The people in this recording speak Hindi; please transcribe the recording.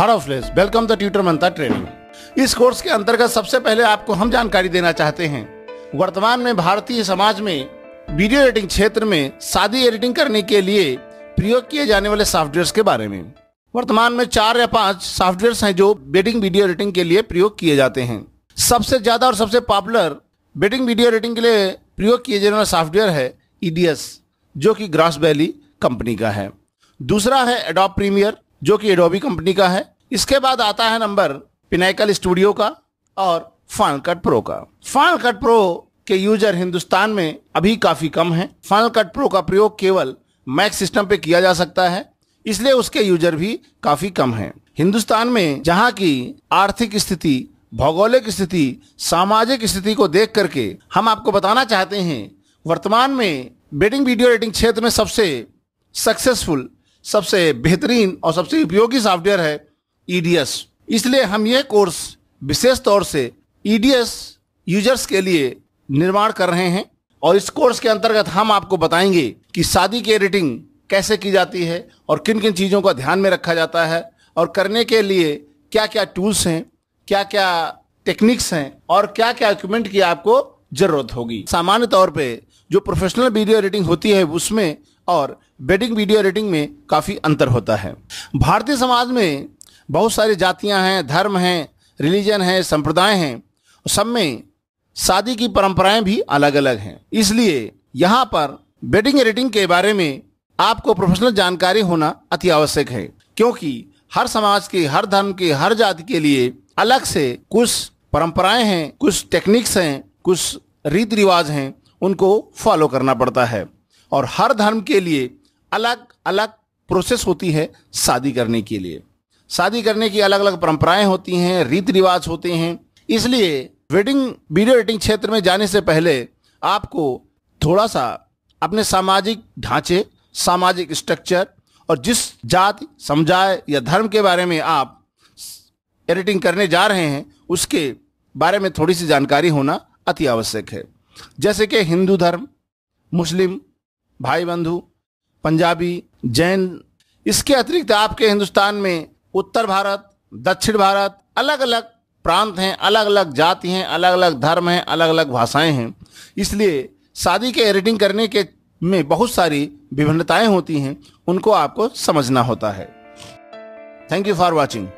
लेस वेलकम द ट्यूटर मनता ट्रेनिंग इस कोर्स के अंतर्गत सबसे पहले आपको हम जानकारी देना चाहते हैं वर्तमान में भारतीय समाज में वीडियो एडिटिंग क्षेत्र में शादी एडिटिंग करने के लिए प्रयोग किए जाने वाले सॉफ्टवेयर के बारे में वर्तमान में चार या पांच सॉफ्टवेयर हैं जो बेटिंग वीडियो एडिटिंग के लिए प्रयोग किए जाते हैं सबसे ज्यादा और सबसे पॉपुलर बेटिंग वीडियो एडिटिंग के लिए प्रयोग किए जाने वाला सॉफ्टवेयर है ईडीएस e जो कि ग्रास वैली कंपनी का है दूसरा है एडोब प्रीमियर जो कि एडोबी कंपनी का है इसके बाद आता है नंबर पिनाइकल स्टूडियो का और फाइनल कट प्रो का फाइनल कट प्रो के यूजर हिंदुस्तान में अभी काफी कम है फाइनल कट प्रो का प्रयोग केवल मैक सिस्टम पे किया जा सकता है इसलिए उसके यूजर भी काफी कम हैं। हिंदुस्तान में जहाँ की आर्थिक स्थिति भौगोलिक स्थिति सामाजिक स्थिति को देख करके हम आपको बताना चाहते हैं वर्तमान में बेटिंग वीडियो एडिटिंग क्षेत्र में सबसे सक्सेसफुल सबसे बेहतरीन और सबसे उपयोगी सॉफ्टवेयर है ईडीएस e इसलिए हम ये कोर्स विशेष तौर से ईडीएस e यूजर्स के लिए निर्माण कर रहे हैं और इस कोर्स के अंतर्गत हम आपको बताएंगे कि शादी की एडिटिंग कैसे की जाती है और किन किन चीज़ों का ध्यान में रखा जाता है और करने के लिए क्या क्या टूल्स हैं क्या क्या टेक्निक्स हैं और क्या क्या इक्विपमेंट की आपको जरूरत होगी सामान्य तौर पे जो प्रोफेशनल वीडियो एडिटिंग होती है उसमें और वेडिंग वीडियो एडिटिंग में काफ़ी अंतर होता है भारतीय समाज में बहुत सारी जातियां हैं धर्म हैं रिलीजन है संप्रदाय हैं सब में शादी की परंपराएं भी अलग अलग हैं इसलिए यहाँ पर बेटिंग रेटिंग के बारे में आपको प्रोफेशनल जानकारी होना अति आवश्यक है क्योंकि हर समाज के हर धर्म के हर जाति के लिए अलग से कुछ परंपराएं हैं कुछ टेक्निक्स हैं कुछ रीति रिवाज हैं उनको फॉलो करना पड़ता है और हर धर्म के लिए अलग अलग प्रोसेस होती है शादी करने के लिए शादी करने की अलग अलग परंपराएं होती हैं रीति रिवाज होते हैं इसलिए वेडिंग वीडियो एडिटिंग क्षेत्र में जाने से पहले आपको थोड़ा सा अपने सामाजिक ढांचे सामाजिक स्ट्रक्चर और जिस जाति समुदाय या धर्म के बारे में आप एडिटिंग करने जा रहे हैं उसके बारे में थोड़ी सी जानकारी होना अति आवश्यक है जैसे कि हिंदू धर्म मुस्लिम भाई बंधु पंजाबी जैन इसके अतिरिक्त आपके हिंदुस्तान में उत्तर भारत दक्षिण भारत अलग अलग प्रांत हैं अलग अलग जाति हैं अलग अलग धर्म हैं अलग अलग भाषाएं हैं इसलिए शादी के एडिटिंग करने के में बहुत सारी विभिन्नताएं होती हैं उनको आपको समझना होता है थैंक यू फॉर वॉचिंग